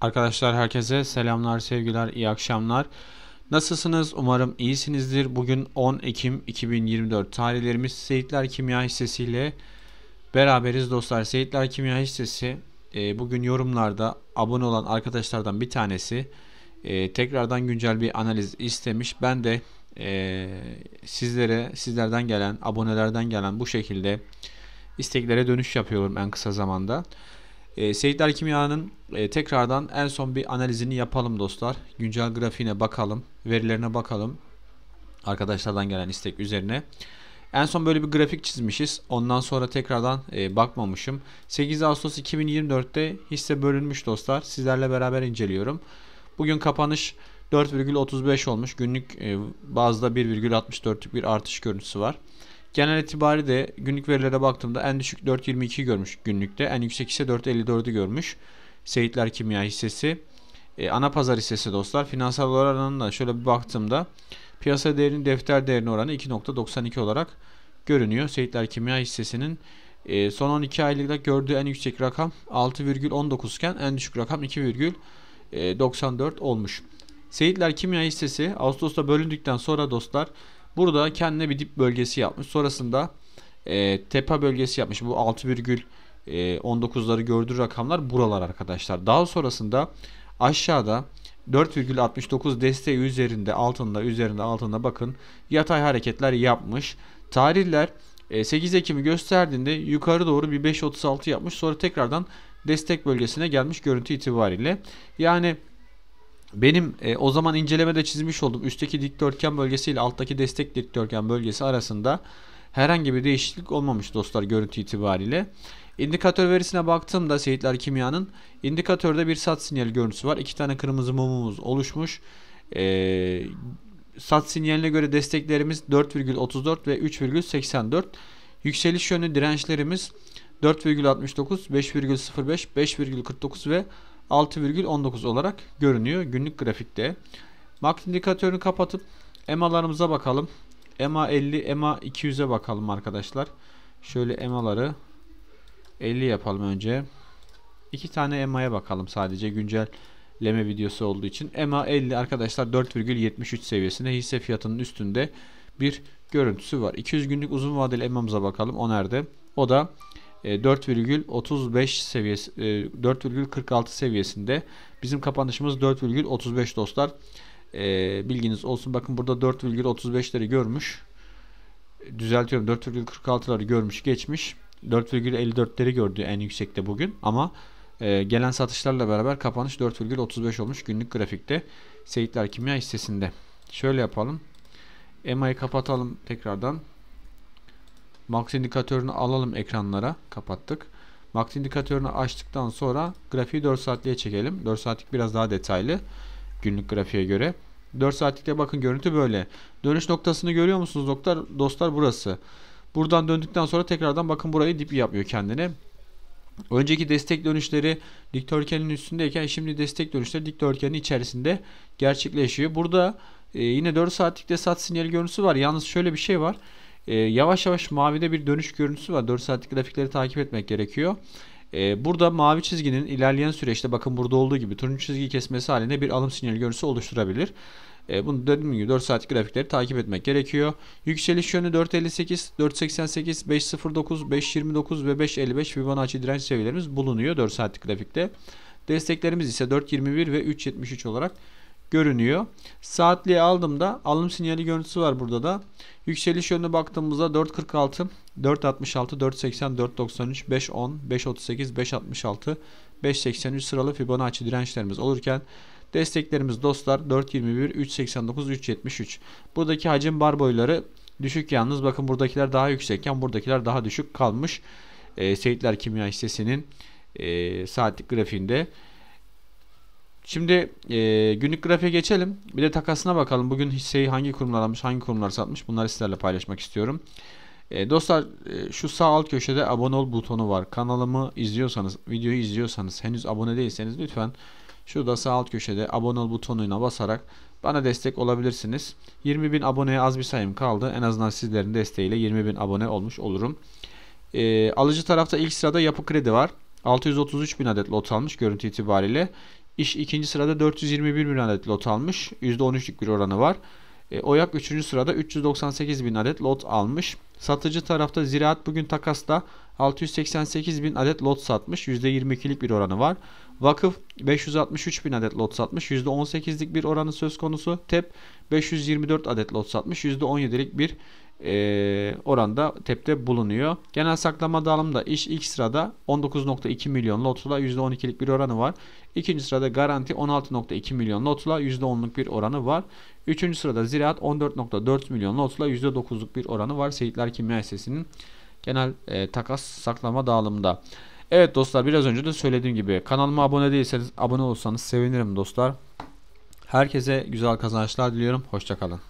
Arkadaşlar herkese selamlar, sevgiler, iyi akşamlar. Nasılsınız? Umarım iyisinizdir. Bugün 10 Ekim 2024 tarihlerimiz Seyitler Kimya Hissesi ile beraberiz dostlar. Seyitler Kimya Hissesi e, bugün yorumlarda abone olan arkadaşlardan bir tanesi e, tekrardan güncel bir analiz istemiş. Ben de e, sizlere, sizlerden gelen, abonelerden gelen bu şekilde isteklere dönüş yapıyorum en kısa zamanda. E, Seyitler Kimya'nın e, tekrardan en son bir analizini yapalım dostlar. Güncel grafiğine bakalım, verilerine bakalım. Arkadaşlardan gelen istek üzerine. En son böyle bir grafik çizmişiz. Ondan sonra tekrardan e, bakmamışım. 8 Ağustos 2024'te hisse bölünmüş dostlar. Sizlerle beraber inceliyorum. Bugün kapanış 4,35 olmuş. Günlük e, bazda 1,64'lük bir artış görüntüsü var. Genel itibari günlük verilere baktığımda en düşük 4.22 görmüş günlükte. En yüksek ise 4.54'ü görmüş. Seyitler Kimya hissesi. E, ana pazar hissesi dostlar. Finansal oranına şöyle bir baktığımda piyasa değerinin defter değerine oranı 2.92 olarak görünüyor. Seyitler Kimya hissesinin e, son 12 aylıkta gördüğü en yüksek rakam 6,19 iken en düşük rakam 2,94 olmuş. Seyitler Kimya hissesi Ağustos'ta bölündükten sonra dostlar Burada kendine bir dip bölgesi yapmış. Sonrasında e, tepe bölgesi yapmış. Bu 6,19'ları e, gördüğü rakamlar buralar arkadaşlar. Daha sonrasında aşağıda 4,69 desteği üzerinde altında üzerinde altında bakın yatay hareketler yapmış. Tarihler 8 e, Ekim'i gösterdiğinde yukarı doğru bir 5.36 yapmış. Sonra tekrardan destek bölgesine gelmiş görüntü itibariyle. Yani benim e, o zaman incelemede çizmiş olduğum üstteki dikdörtgen bölgesi ile alttaki destek dikdörtgen bölgesi arasında herhangi bir değişiklik olmamış dostlar görüntü itibariyle. İndikatör verisine baktığımda Seyitler Kimya'nın indikatörde bir sat sinyali görüntüsü var. İki tane kırmızı mumumuz oluşmuş. E, sat sinyaline göre desteklerimiz 4,34 ve 3,84. Yükseliş yönü dirençlerimiz 4,69, 5,05, 5,49 ve 6,19 olarak görünüyor günlük grafikte. MACD indikatörünü kapatıp EMA'larımıza bakalım. EMA 50, EMA 200'e bakalım arkadaşlar. Şöyle EMA'ları 50 yapalım önce. İki tane EMA'ya bakalım sadece güncelleme videosu olduğu için. EMA 50 arkadaşlar 4,73 seviyesinde hisse fiyatının üstünde bir görüntüsü var. 200 günlük uzun vadeli EMA'mıza bakalım. O nerede? O da 4,35 e, seviyesi 4,46 e, seviyesinde. Bizim kapanışımız 4,35 dostlar. E, bilginiz olsun. Bakın burada 4,35'leri görmüş. Düzeltiyorum 4,46'ları görmüş geçmiş. 4,54'leri gördü en yüksekte bugün ama e, gelen satışlarla beraber kapanış 4,35 olmuş günlük grafikte Seyitler Kimya hissesinde. Şöyle yapalım. EMA'yı kapatalım tekrardan. Max indikatörünü alalım ekranlara. Kapattık. Max indikatörünü açtıktan sonra grafiği 4 saatliğe çekelim. 4 saatlik biraz daha detaylı. Günlük grafiğe göre. 4 saatlikte bakın görüntü böyle. Dönüş noktasını görüyor musunuz doktor? Dostlar burası. Buradan döndükten sonra tekrardan bakın burayı dip yapıyor kendine. Önceki destek dönüşleri dikdörtgenin üstündeyken şimdi destek dönüşleri dikdörtgenin içerisinde gerçekleşiyor. Burada e, yine 4 saatlikte sat sinyali görüntüsü var. Yalnız şöyle bir şey var. E, yavaş yavaş mavide bir dönüş görüntüsü var. 4 saatlik grafikleri takip etmek gerekiyor. E, burada mavi çizginin ilerleyen süreçte bakın burada olduğu gibi turuncu çizgi kesmesi halinde bir alım sinyali görüntüsü oluşturabilir. E, bunu dediğim gibi 4 saatlik grafikleri takip etmek gerekiyor. Yükseliş yönü 4.58, 4.88, 5.09, 5.29 ve 5.55 Fibonacci direnç seviyelerimiz bulunuyor 4 saatlik grafikte. Desteklerimiz ise 4.21 ve 3.73 olarak görünüyor. aldım da alım sinyali görüntüsü var burada da. Yükseliş yönüne baktığımızda 4.46, 4.66, 4.80, 4.93, 5.10, 5.38, 5.66, 5.83 sıralı Fibonacci dirençlerimiz olurken desteklerimiz dostlar 4.21, 3.89, 3.73. Buradaki hacim bar boyları düşük yalnız bakın buradakiler daha yüksekken buradakiler daha düşük kalmış. E, Seyitler Kimya hissesinin e, ee, saatlik grafiğinde Şimdi e, günlük grafiğe geçelim. Bir de takasına bakalım. Bugün hisseyi hangi kurumlar almış, hangi kurumlar satmış. Bunları sizlerle paylaşmak istiyorum. E, dostlar e, şu sağ alt köşede abone ol butonu var. Kanalımı izliyorsanız, videoyu izliyorsanız, henüz abone değilseniz lütfen şurada sağ alt köşede abone ol butonuna basarak bana destek olabilirsiniz. 20.000 aboneye az bir sayım kaldı. En azından sizlerin desteğiyle 20.000 abone olmuş olurum. E, alıcı tarafta ilk sırada yapı kredi var. 633 bin adet lot almış görüntü itibariyle. İş ikinci sırada 421 bin adet lot almış. %13'lük bir oranı var. E, Oyak üçüncü sırada 398 bin adet lot almış. Satıcı tarafta Ziraat bugün takasla 688 bin adet lot satmış. %22'lik bir oranı var. Vakıf 563 bin adet lot satmış. %18'lik bir oranı söz konusu. TEP 524 adet lot satmış. %17'lik bir e, oranda tepte bulunuyor. Genel saklama dağılımda iş ilk sırada 19.2 milyon lotla %12'lik bir oranı var. İkinci sırada garanti 16.2 milyon lotla %10'luk bir oranı var. Üçüncü sırada ziraat 14.4 milyon lotla %9'luk bir oranı var. Seyitler Kimya Hissesi'nin genel e, takas saklama dağılımında. Evet dostlar biraz önce de söylediğim gibi kanalıma abone değilseniz abone olsanız sevinirim dostlar. Herkese güzel kazançlar diliyorum. Hoşçakalın.